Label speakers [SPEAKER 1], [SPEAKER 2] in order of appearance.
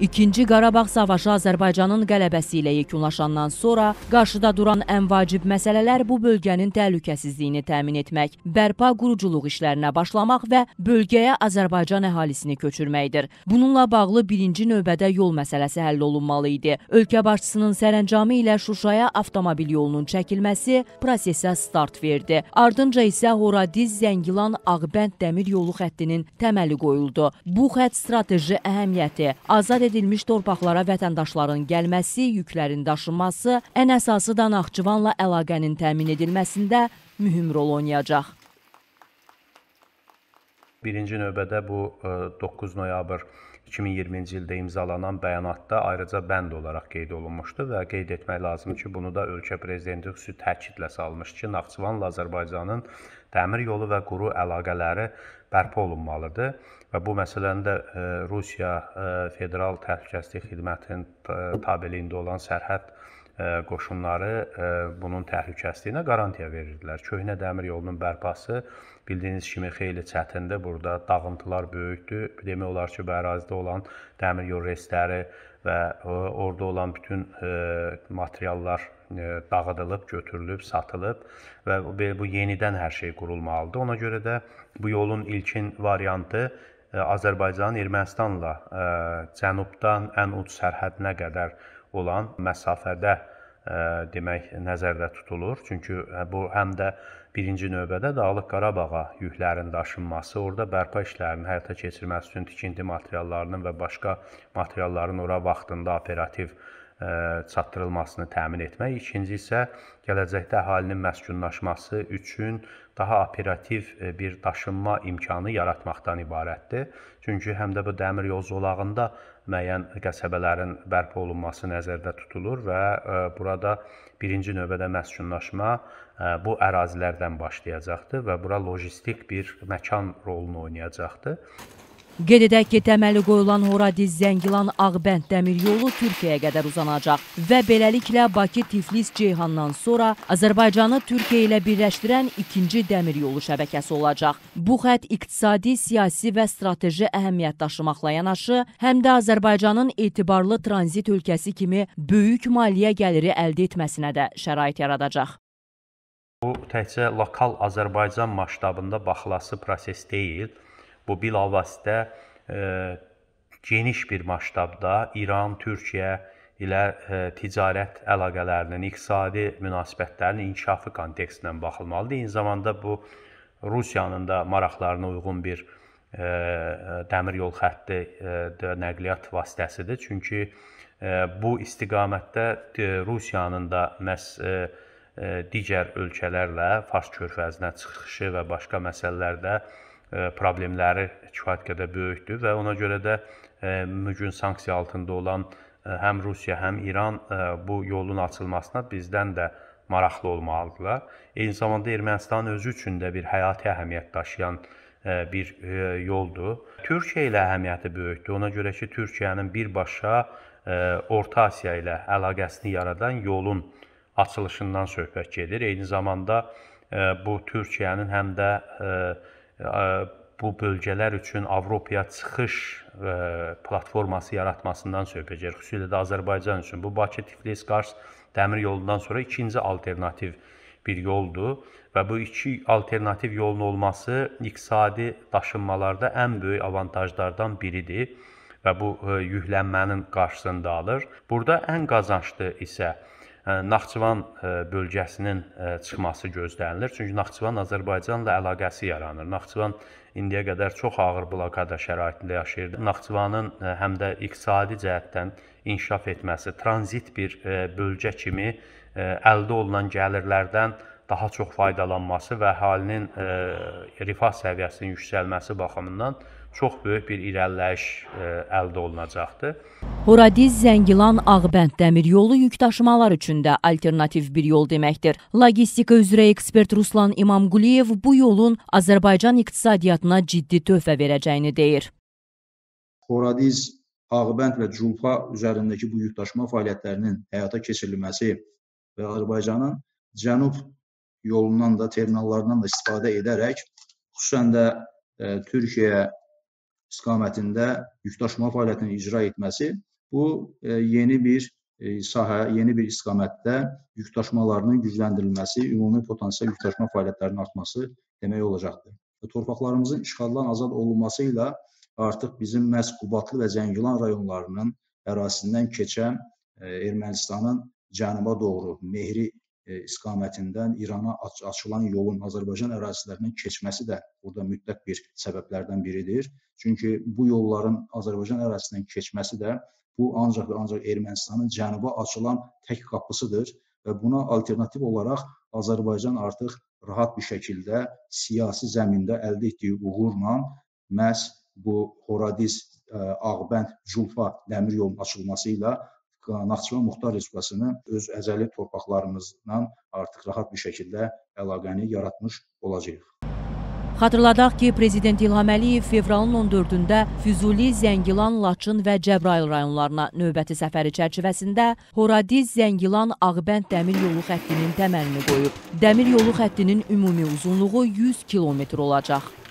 [SPEAKER 1] İkinci Qarabağ savaşı Azərbaycanın qələbəsi ilə yekunlaşandan sonra qarşıda duran ən vacib məsələlər bu bölgənin təhlükəsizliyini təmin etmək, bərpa quruculuq işlərinə başlamaq və bölgəyə Azərbaycan əhalisini köçürməkdir. Bununla bağlı birinci növbədə yol məsələsi həll olunmalı idi. Ölkə başçısının sərəncamı ilə Şuşaya avtomobil yolunun çəkilməsi prosesə start verdi. Ardınca isə Horadiz, Zəngilan, Ağbənd dəmir yolu xəttinin təməli qoyuldu. Bu xətt strateji əhəmiyyəti, azad edilmiş torpaqlara vətəndaşların gəlməsi, yüklərin daşınması, ən əsası da Naxçıvanla əlaqənin təmin edilməsində mühüm rol oynayacaq.
[SPEAKER 2] Birinci növbədə bu 9 e, noyabr 2020-ci ildə imzalanan bəyanatda ayrıca bənd olaraq qeyd olunmuşdu və qeyd etmək lazım ki, bunu da ölkə prezidenti xüsusi təkidlə salmış ki, Naxçıvanla Azərbaycanın dəmir yolu və quru əlaqələri bərpa olunmalıdır Və bu məsələni də e, Rusiya e, Federal Təhlükəsizlik Xidmətinin e, tabeliyində olan sərhəd qoşunları bunun təhlükəsizliyinə qarantiya verirdilər. Köhnə dəmir yolunun bərpası bildiyiniz kimi xeyli çətindir. Burada dağıntılar böyükdür. Demək olar ki, bu ərazidə olan dəmir yol reysləri və orada olan bütün materiallar dağıdılıb, götürülüb, satılıb və bu yenidən hər şey qurulmalıdır. Ona görə də bu yolun ilkin variantı Azərbaycanın Ermənistanla cənubdan ən uc sərhədinə qədər olan məsafədə demək nəzərdə tutulur. Çünki bu həm də birinci növbədə Dağlıq Qarabağa yüklərin daşınması, orada bərpa işlərinin həyata keçirilməsi üçün tikinti materiallarının və başqa materialların ora vaxtında operativ E, çatdırılmasını təmin etmək, ikinci isə gələcəkdə əhalinin məskunlaşması üçün daha operativ e, bir daşınma imkanı yaratmaqdan ibarətdir. Çünki həm də bu dəmir yol zolağında müəyyən qəsəbələrin bərpa olunması nəzərdə tutulur və e, burada birinci növbədə məskunlaşma bu ərazilərdən başlayacaqdır və bura logistik bir məkan rolunu oynayacaqdır.
[SPEAKER 1] Qeyd edək ki, təməli qoyulan Horadiz-Zəngilan-Ağbənd dəmir yolu Türkiyəyə qədər uzanacaq və beləliklə Bakı-Tiflis-Ceyhandan sonra Azərbaycanı Türkiyə ilə birləşdirən ikinci dəmir yolu şəbəkəsi olacaq. Bu xət iqtisadi, siyasi və strateji əhəmiyyət daşımaqla yanaşı, həm də Azərbaycanın etibarlı tranzit ölkəsi kimi böyük maliyyə gəliri əldə etməsinə də şərait yaradacaq.
[SPEAKER 2] Bu təkcə lokal Azərbaycan masştabında baxılası proses deyil, Bu bilavasitə e, geniş bir məşqdə İran, Türkiyə ilə e, ticarət əlaqələrinin, iqtisadi münasibətlərin inkişafı kontekstindən baxılmalıdır. Eyni zamanda bu Rusiyanın da maraqlarına uyğun bir e, dəmir yol xətti e, nəqliyyat vasitəsidir. Çünki e, bu istiqamətdə e, Rusiyanın da məs e, e, digər ölkələrlə Fars körfəzinə çıxışı və başqa məsələlərdə e, E, problemləri kifayət qədər böyükdür və ona görə də bu e, gün sanksiya altında olan e, həm Rusiya, həm İran bu yolun açılmasına bizdən də maraqlı olmalıdırlar. Eyni zamanda Ermənistan özü üçün də bir həyati əhəmiyyət daşıyan bir yoldur. Türkiyə ilə əhəmiyyəti böyükdür. Ona görə ki, Türkiyənin birbaşa Orta Asiya ilə əlaqəsini yaradan yolun açılışından söhbət gedir. Eyni zamanda bu Türkiyənin həm də bu bölgələr üçün Avropaya çıxış platforması yaratmasından söhbət gedir. Xüsusilə də Azərbaycan üçün bu Bakı-Tiflis-Qars dəmir yolundan sonra ikinci alternativ bir yoldur və bu iki alternativ yolun olması iqtisadi daşınmalarda ən böyük avantajlardan biridir və bu yüklənmənin qarşısını alır. Burada ən qazanclı isə Naxçıvan bölgəsinin çıxması gözlənilir. Çünki Naxçıvan Azərbaycanla əlaqəsi yaranır. Naxçıvan indiyə qədər çox ağır blokada şəraitində yaşayırdı. Naxçıvanın həm də iqtisadi cəhətdən inkişaf etməsi, tranzit bir bölgə kimi əldə olunan gəlirlərdən daha çox faydalanması və əhalinin rifah səviyyəsinin yüksəlməsi baxımından çox böyük bir irəliləyiş e, əldə olunacaqdır.
[SPEAKER 1] Horadiz Zəngilan Ağbənd dəmir yolu yükdaşımalar üçün də alternativ bir yol deməkdir. Logistika üzrə ekspert Ruslan İmamquliyev bu yolun Azərbaycan iqtisadiyyatına ciddi töhfə verəcəyini deyir.
[SPEAKER 3] Horadiz Ağbənd və Culfa üzərindəki bu yükdaşıma fəaliyyətlərinin həyata keçirilməsi və Azərbaycanın cənub yolundan da terminallarından da istifadə edərək xüsusən də e, Türkiyəyə istiqamətində yükdaşıma fəaliyyətini icra etməsi bu e, yeni bir e, sahə, yeni bir istiqamətdə yükdaşımalarının gücləndirilməsi, ümumi potensial yükdaşıma fəaliyyətlərinin artması demək olacaqdır. Torpaqlarımızın işğaldan azad olunması ilə artıq bizim məhz Qubatlı və Zəngilan rayonlarının ərazisindən keçən e, Ermənistanın cənuba doğru Mehri E, istiqamətindən İrana açılan yolun Azərbaycan ərazisindən keçməsi də burada mütləq bir səbəblərdən biridir. Çünki bu yolların Azərbaycan ərazisindən keçməsi də bu ancaq və ancaq Ermənistanın cənuba açılan tək qapısıdır və buna alternativ olaraq Azərbaycan artıq rahat bir şəkildə siyasi zəmində əldə etdiyi uğurla məhz bu Horadiz, e, Ağbənd, Culfa dəmir yolunun açılması ilə Naxçıvan Muxtar Respublikasını öz əzəli torpaqlarımızdan artıq rahat bir şəkildə əlaqəni yaratmış olacağıq.
[SPEAKER 1] Xatırladaq ki, Prezident İlham Əliyev fevralın 14-də Füzuli, Zəngilan, Laçın və Cəbrail rayonlarına növbəti səfəri çərçivəsində Horadiz, Zəngilan, Ağbənd dəmir yolu xəttinin təməlini qoyub. Dəmir yolu xəttinin ümumi uzunluğu 100 kilometr olacaq.